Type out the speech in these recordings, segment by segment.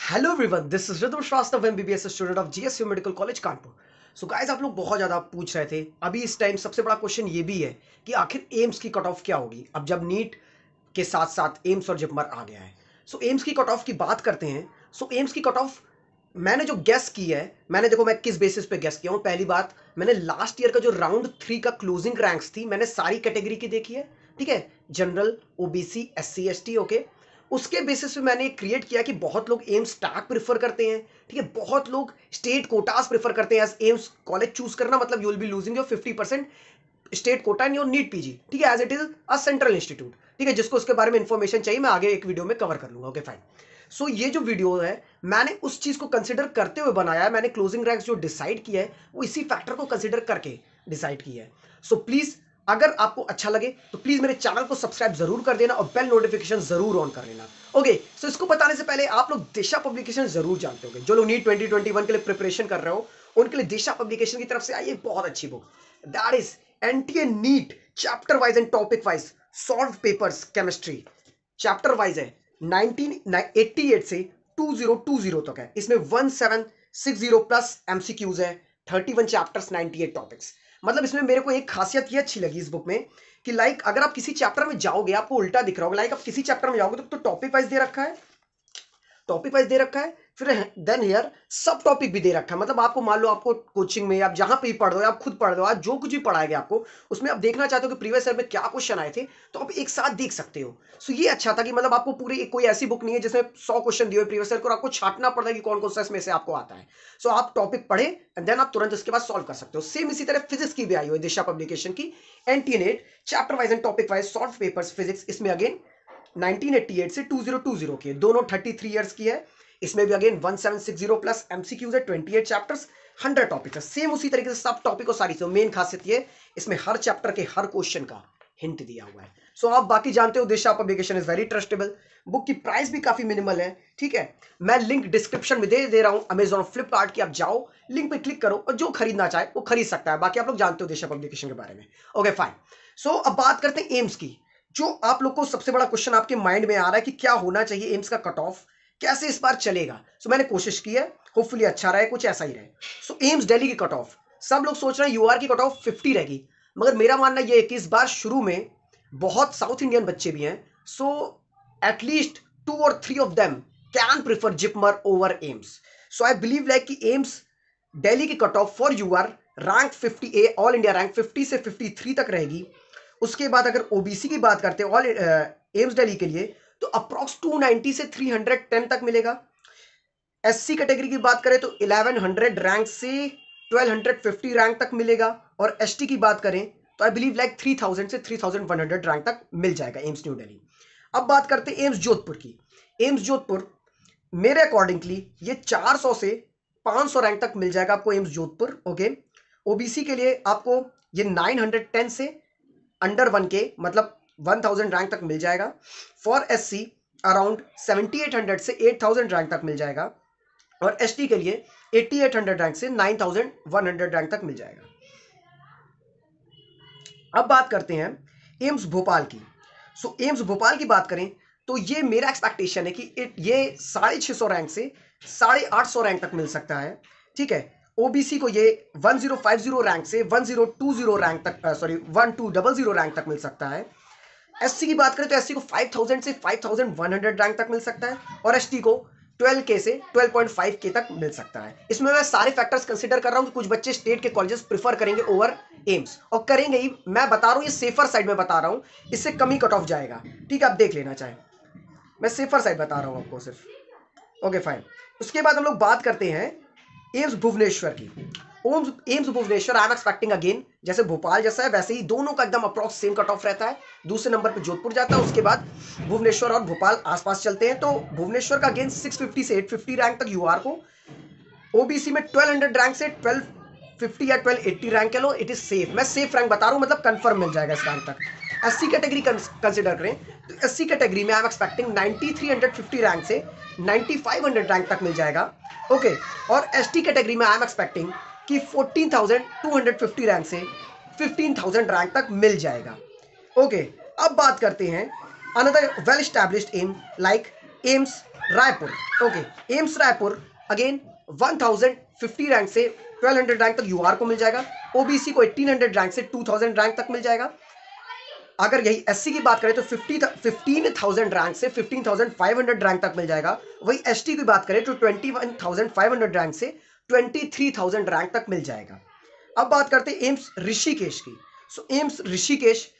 hello everyone this is Rhythm Srivastava MBBS student of U medical college Kanpur so guys आप लोग बहुत ज़्यादा पूछ रहे थे अभी इस टाइम सबसे बड़ा क्वेश्चन ये भी है कि आखिर एम्स की कट ऑफ क्या होगी अब जब नीट के साथ साथ एम्स और जिपमर आ गया है सो so, एम्स की कट ऑफ की बात करते हैं सो so, एम्स की कट ऑफ मैंने जो गैस की है मैंने देखो मैं किस बेसिस पे गैस किया हूँ पहली बात मैंने लास्ट ईयर का जो राउंड थ्री का क्लोजिंग रैंक्स थी मैंने सारी कैटेगरी की देखी है ठीक है general OBC SC ST okay उसके बेसिस पे मैंने क्रिएट किया कि बहुत लोग एम्स टाक प्रिफर करते हैं ठीक है बहुत लोग स्टेट कोटास प्रीफर करते हैं एम्स कॉलेज चूज करना मतलब you will be losing your fifty percent state quota and your NEET PG ठीक है as it is a central institute ठीक है जिसको उसके बारे में इन्फॉर्मेशन चाहिए मैं आगे एक वीडियो में कवर कर लूंगा ओके फाइन सो ये जो वीडियो है मैंने उस चीज़ को कंसिडर करते हुए बनाया है मैंने क्लोजिंग रैंक्स जो डिसाइड किया है वो इसी फैक्टर को कंसिडर करके डिसाइड किया है सो प्लीज़ अगर आपको अच्छा लगे तो प्लीज मेरे चैनल को सब्सक्राइब जरूर कर देना और बेल नोटिफिकेशन जरूर ऑन कर लेना ओके सो इसको बताने से पहले आप लोग दिशा पब्लिकेशन जरूर जानते होंगे जो लोग नीट 2021 के लिए प्रिपरेशन कर रहे हो उनके लिए दिशा पब्लिकेशन की तरफ से आई बहुत अच्छी book that is NTA NEET chapter wise and topic wise solved papers chemistry chapter wise है 1988 से 2020 तक है इसमें 1760 प्लस एमसीक्यूज है 31 चैप्टर्स 98 टॉपिक्स मतलब इसमें मेरे को एक खासियत ये अच्छी लगी इस बुक में कि लाइक अगर आप किसी चैप्टर में जाओगे आपको उल्टा दिख रहा होगा लाइक आप किसी चैप्टर में जाओगे तो, तो टॉपिक वाइज दे रखा है टॉपिक वाइज दे रखा है फिर देन हेयर सब टॉपिक भी दे रखा है मतलब आपको मान लो आपको कोचिंग में आप जहां पे भी पढ़ रहे हो आप खुद पढ़ रहे हो आप जो कुछ भी पढ़ाया गया आपको उसमें आप देखना चाहते हो कि प्रीवियस ईयर में क्या क्वेश्चन आए थे तो आप एक साथ देख सकते हो सो ये अच्छा था कि मतलब आपको पूरी कोई ऐसी बुक नहीं है जिसमें सौ क्वेश्चन दिए हुए प्रीवियस ईयर को आपको छाटना पड़ता है कि कौन कौन सा इसमें से आपको आता है सो आप टॉपिक पढ़े एंड देन आप तुरंत उसके बाद सॉल्व कर सकते हो सेम इसी तरह फिजिक्स की भी आई हुई दिशा पब्लिकेशन की NTA NEET chapter wise and topic wise solved papers physics इसमें अगेन 1988 से 2020 के दोनों 33 इयर्स की है इसमें भी अगेन 1760 प्लस एमसीक्यूज है 28 चैप्टर्स 100 टॉपिक्स है सेम उसी तरीके से सब टॉपिक और सारी मेन तो खासियत ये इसमें हर चैप्टर के हर क्वेश्चन का हिंट दिया हुआ है सो so, आप बाकी जानते हो Disha publication is very trustable book की प्राइस भी काफी मिनिमल है ठीक है मैं लिंक डिस्क्रिप्शन में दे दे रहा हूं अमेजोन फ्लिपकार्ट की आप जाओ लिंक पे क्लिक करो और जो खरीदना चाहे वो खरीद सकता है बाकी आप लोग जानते हो दिशा पब्लिकेशन के बारे में ओके फाइन सो अब बात करते हैं एम्स की जो आप लोग को सबसे बड़ा क्वेश्चन आपके माइंड में आ रहा है कि क्या होना चाहिए एम्स का कट ऑफ कैसे इस बार चलेगा सो so, मैंने कोशिश की है होपफुली अच्छा रहे कुछ ऐसा ही रहे सो एम्स डेली की कट ऑफ सब लोग सोच रहे हैं यूआर की कट ऑफ फिफ्टी रहेगी मगर मेरा मानना यह है कि इस बार शुरू में बहुत साउथ इंडियन बच्चे भी हैं सो एटलीस्ट टू और three of them can prefer JIPMER over AIIMS so I believe like कि एम्स डेली की cut off for U R rank fifty a all India rank fifty से फिफ्टी थ्री तक रहेगी उसके बाद अगर ओबीसी की बात करते हैं ऑल एम्स डेली के लिए तो अप्रॉक्स 290 से 310 तक मिलेगा एससी कैटेगरी की बात करें तो 1100 रैंक से 1250 रैंक तक मिलेगा और एसटी की बात करें तो आई बिलीव लाइक 3000 से 3100 रैंक तक मिल जाएगा एम्स न्यू दिल्ली अब बात करते एम्स जोधपुर की एम्स जोधपुर मेरे अकॉर्डिंगली ये 400 से 500 रैंक तक मिल जाएगा आपको एम्स जोधपुर ओके ओबीसी के लिए आपको ये 910 से अंडर वन के मतलब 1000 रैंक तक मिल जाएगा फॉर एस सी अराउंड 7800 से 8000 रैंक तक मिल जाएगा और एस के लिए 8800 रैंक से 9100 रैंक तक मिल जाएगा अब बात करते हैं एम्स भोपाल की सो so, एम्स भोपाल की बात करें तो ये मेरा एक्सपेक्टेशन है कि ये साढ़े छः सौ रैंक से साढ़े आठ सौ रैंक तक मिल सकता है ठीक है ओबीसी को ये 1050 रैंक से 1020 रैंक तक सॉरी 1200 रैंक तक मिल सकता है एससी की बात करें तो एससी को 5000 से 5100 रैंक तक मिल सकता है और एसटी को 12k से 12.5k तक मिल सकता है इसमें मैं सारे फैक्टर्स कंसिडर कर रहा हूँ कि कुछ बच्चे स्टेट के कॉलेजेस प्रीफर करेंगे ओवर एम्स और करेंगे ही मैं बता रहा हूँ ये सेफर साइड में बता रहा हूँ इससे कम ही कट ऑफ जाएगा ठीक है आप देख लेना चाहें मैं सेफर साइड बता रहा हूँ आपको सिर्फ ओके फाइन उसके बाद हम लोग बात करते हैं एम्स भुवनेश्वर की ओम्स AIIMS Bhubaneswar I am expecting again जैसे भोपाल जैसा है वैसे ही दोनों का एकदम अप्रॉक्स सेम कट ऑफ रहता है दूसरे नंबर पे जोधपुर जाता है उसके बाद भुवनेश्वर और भोपाल आसपास चलते हैं तो भुवनेश्वर का अगेन 650 से 850 रैंक तक यूआर को ओबीसी में 1200 रैंक से 1250 या 1280 रैंक कह लो इट इज सेफ मैं सेफ रैंक बता रहा हूँ मतलब कंफर्म मिल जाएगा इस रैंक तक एस सी कैटेगरी कंसिडर करें तो एस सी कैटेगरी में I am expecting ninety rank से नाइन्टी रैंक तक मिल जाएगा ओके और एस टी कैटेगरी में आई एम एक्सपेक्टिंग कि 14,250 रैंक से 15,000 रैंक तक मिल जाएगा ओके अब बात करते हैं अनदर वेल स्टैब्लिश एम like AIIMS Raipur okay AIIMS Raipur again 1050 rank से 1200 रैंक तक यूआर को मिल जाएगा ओबीसी को 1800 रैंक से 2000 रैंक तक मिल जाएगा अगर यही एस की बात करें तो फिफ्टी फिफ्टीन थाउजेंड रैंक से fifteen thousand five hundred rank तक मिल जाएगा वही एस की बात करें तो twenty one thousand five hundred rank से ट्वेंटी थ्री थाउजेंड रैंक तक मिल जाएगा अब बात करते हैं एम्स ऋषिकेश की so AIIMS Rishikesh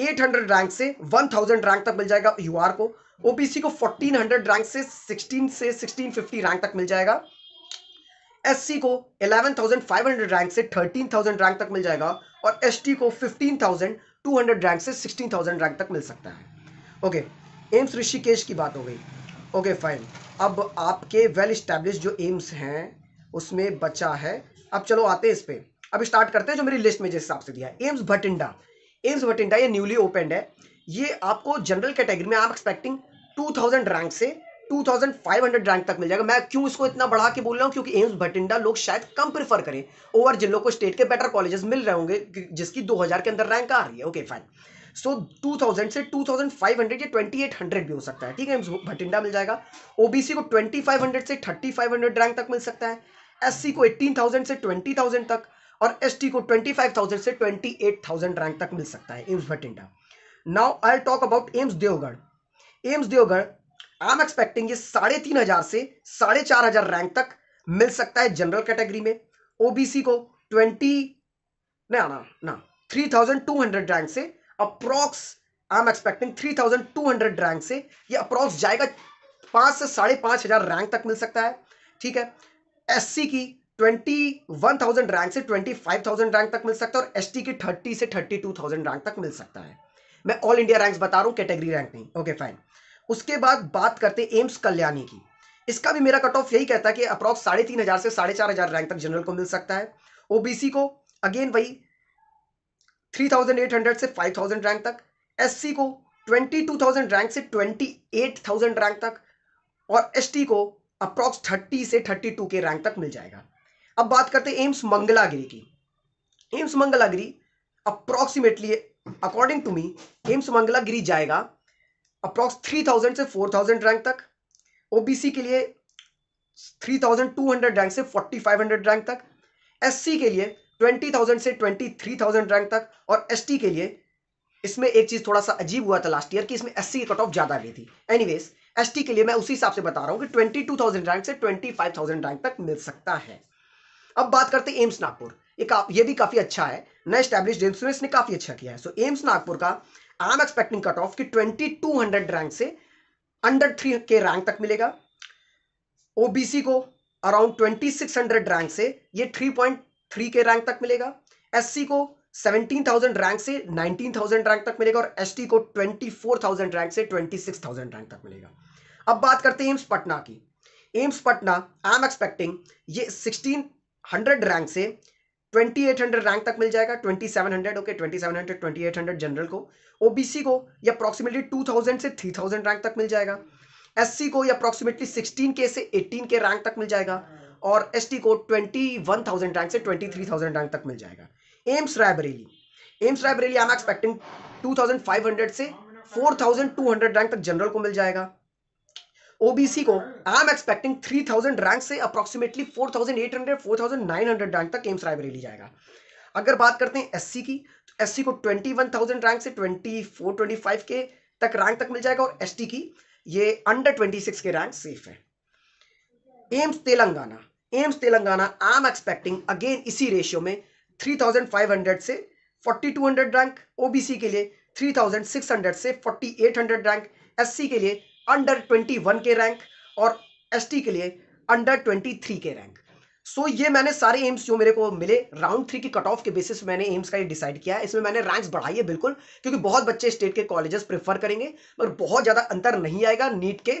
eight hundred rank से वन थाउजेंड रैंक तक मिल जाएगा यू को ओ को 1400 रैंक से सिक्सटीन से 1650 रैंक तक मिल जाएगा एस को 11500 रैंक से 13000 रैंक तक मिल जाएगा और एस को 15000 200 रैंक से 16,000 रैंक तक मिल सकता है ओके एम्स ऋषिकेश की बात हो गई ओके फाइन अब आपके वेल स्टैब्लिश जो एम्स हैं उसमें बचा है अब चलो आते हैं इस पर अब स्टार्ट करते हैं जो मेरी लिस्ट में जिस हिसाब से दिया है एम्स भटिंडा एम्स भटिंडा ये न्यूली ओपनड है ये आपको जनरल कैटेगरी में आप एक्सपेक्टिंग टू रैंक से 2500 रैंक तक मिल जाएगा मैं क्यों इसको इतना बढ़ा के बोल रहा हूँ क्योंकि एम्स भटिंडा लोग शायद कम प्रीफर करें ओवर जिन लोग को स्टेट के बेटर कॉलेजेस मिल रहे होंगे जिसकी 2000 के अंदर रैंक आ रही है ओके फाइन सो 2000 से 2500 या 2800 भी हो सकता है ठीक है एम्स भटिंडा मिल जाएगा ओबीसी को ट्वेंटी से थर्टी रैंक तक मिल सकता है एस को एट्टीन से ट्वेंटी तक और एस को ट्वेंटी से ट्वेंटी रैंक तक मिल सकता है AIIMS Bathinda now I talk about AIIMS Deogarh AIIMS Deogarh I am expecting ये साढ़े तीन हजार से साढ़े चार हजार रैंक तक मिल सकता है जनरल कैटेगरी में ओबीसी को ट्वेंटी नहीं आना ना three thousand two hundred rank से approx I am expecting three thousand two hundred rank से ये अप्रॉक्स जाएगा पाँच से साढ़े पाँच हजार रैंक तक मिल सकता है ठीक है एससी की ट्वेंटी वन थाउजेंड रैंक से ट्वेंटी फाइव थाउजेंड रैंक तक मिल सकता है और एसटी की थर्टी से थर्टी टू थाउजेंड रैंक तक मिल सकता है मैं ऑल इंडिया रैंक्स बता रहा हूँ कैटेगरी रैंक नहीं ओके फाइन उसके बाद बात करते एम्स कल्याणी की इसका भी मेरा कट ऑफ यही कहता है कि अप्रॉक्स साढ़े तीन हज़ार से साढ़े चार हज़ार रैंक तक जनरल को मिल सकता है ओबीसी को अगेन वही थ्री थाउजेंड एट हंड्रेड से फाइव थाउजेंड रैंक तक एससी को ट्वेंटी टू थाउजेंड रैंक से ट्वेंटी एट थाउजेंड रैंक तक और एसटी को अप्रॉक्स थर्टी से थर्टी टू के रैंक तक मिल जाएगा अब बात करते हैं एम्स मंगलागिरी की AIIMS Mangalagiri approximately according to me AIIMS Mangalagiri जाएगा अप्रॉक्स थ्री थाउजेंड से फोर थाउजेंड रैंक तक ओबीसी के लिए three thousand two hundred rank से फोर्टी फाइव हंड्रेड रैंक तक एससी के लिए ट्वेंटी थाउजेंड से ट्वेंटी थ्री थाउजेंड रैंक तक और एसटी के लिए इसमें एक चीज़ थोड़ा सा अजीब हुआ था लास्ट ईयर कि इसमें एससी की कट ऑफ ज़्यादा गई थी एनीवेज एसटी के लिए मैं उसी हिसाब से बता रहा हूँ कि ट्वेंटी टू थाउजेंड रैंक से ट्वेंटी फाइव थाउजेंड रैंक तक मिल सकता है अब बात करते हैं एम्स नागपुर ये, ये भी काफ़ी अच्छा है नए स्टैब्लिश एम्स ने काफ़ी अच्छा किया है सो एम्स नागपुर का I am expecting cut off कि 2200 रैंक से अंडर थ्री के रैंक तक मिलेगा ओबीसी को अराउंड 2600 रैंक से ये 3.3 के रैंक तक मिलेगा एससी को 17,000 रैंक से 19,000 रैंक तक मिलेगा और एसटी को 24,000 रैंक से 26,000 रैंक तक मिलेगा अब बात करते हैं एम्स पटना की AIIMS Patna I am expecting ये 1600 रैंक से 2800 रैंक तक मिल जाएगा 2700 ओके okay, 2700 2800 जनरल को ओबीसी को या अप्रोक्सीमेटली 2000 से 3000 रैंक तक मिल जाएगा एससी को या अप्रोक्सीमेटली 16 के से 18 के रैंक तक मिल जाएगा और एसटी को 21000 रैंक से 23000 रैंक तक मिल जाएगा AIIMS Raebareli AIIMS Raebareli I am expecting 2500 से 4200 रैंक तक जनरल को मिल जाएगा ओबीसी को I am expecting three thousand rank से approximately four thousand eight hundred four thousand nine hundred rank तक एम्स रायबरेली जाएगा अगर बात करते हैं एससी की तो एससी को ट्वेंटी वन थाउजेंड रैंक से twenty four twenty five K तक रैंक तक मिल जाएगा और एसटी की ये under twenty six K rank safe है AIIMS Telangana AIIMS Telangana I am expecting again इसी रेशियो में थ्री थाउजेंड फाइव हंड्रेड से forty two hundred rank OBC के लिए थ्री थाउजेंड सिक्स हंड्रेड से forty eight hundred rank SC के लिए under twenty one K rank और एस के लिए under twenty three K rank so so, ये मैंने सारे एम्स जो मेरे को मिले राउंड थ्री की कट ऑफ के बेसिस मैंने एम्स का ये डिसाइड किया है इसमें मैंने रैंक्स बढ़ाई है बिल्कुल क्योंकि बहुत बच्चे स्टेट के कॉलेजेस प्रेफर करेंगे पर बहुत ज़्यादा अंतर नहीं आएगा नीट के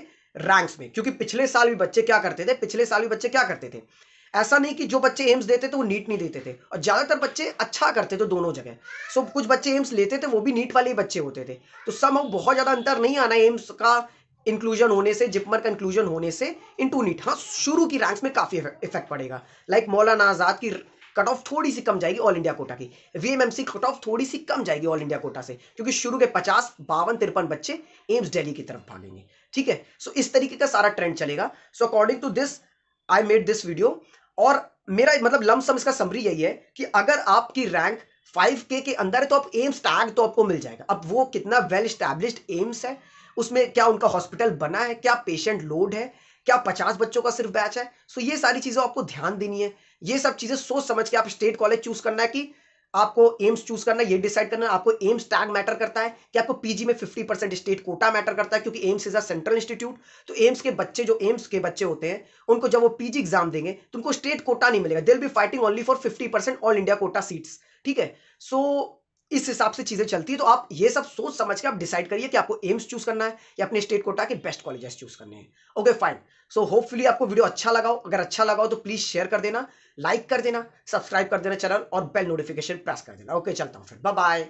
रैंक्स में क्योंकि पिछले साल भी बच्चे क्या करते थे पिछले साल भी बच्चे क्या करते थे ऐसा नहीं कि जो बच्चे एम्स देते थे वो नीट नहीं देते थे और ज़्यादातर बच्चे अच्छा करते थे दोनों जगह सो so, कुछ बच्चे एम्स लेते थे वो भी नीट वाले बच्चे होते थे तो सम बहुत ज़्यादा अंतर नहीं आना एम्स का इंक्लूजन होने से जिपमर का इंक्लूजन होने से इंटू नीट हाँ शुरू की रैंक्स में काफ़ी इफेक्ट पड़ेगा लाइक मौलाना आज़ाद की कट ऑफ थोड़ी सी कम जाएगी ऑल इंडिया कोटा की वीएमएमसी कट ऑफ थोड़ी सी कम जाएगी ऑल इंडिया कोटा से क्योंकि शुरू के पचास बावन तिरपन बच्चे एम्स डेली की तरफ भागेंगे ठीक है सो इस तरीके का सारा ट्रेंड चलेगा so according to this I made this video और मेरा मतलब लम सम इसका समरी यही है कि अगर आपकी रैंक 5k के अंदर है तो आप एम्स टैग तो आपको मिल जाएगा अब वो कितना वेल स्टैब्लिश्ड एम्स है उसमें क्या उनका हॉस्पिटल बना है क्या पेशेंट लोड है क्या पचास बच्चों का सिर्फ बैच है सो ये सारी चीजें आपको ध्यान देनी है ये सब चीज़ें सोच समझ के आप स्टेट कॉलेज चूज करना है कि आपको एम्स चूज करना ये डिसाइड करना है आपको एम्स टैग मैटर करता है कि आपको पीजी में 50 परसेंट स्टेट कोटा मैटर करता है क्योंकि AIIMS is a central institute तो एम्स के बच्चे जो एम्स के बच्चे होते हैं उनको जब वो पीजी एग्जाम देंगे तो उनको स्टेट कोटा नहीं मिलेगा they'll be fighting only for fifty all India quota seats ठीक है सो so, इस हिसाब से चीज़ें चलती है तो आप ये सब सोच समझ के आप डिसाइड करिए कि आपको एम्स चूज करना है या अपने स्टेट कोटा के बेस्ट कॉलेजेस चूज करने हैं ओके फाइन सो होपफुली आपको वीडियो अच्छा लगाओ अगर अच्छा लगाओ तो प्लीज़ शेयर कर देना लाइक कर देना सब्सक्राइब कर देना चैनल और बेल नोटिफिकेशन प्रेस कर देना ओके चलता हूँ फिर बाय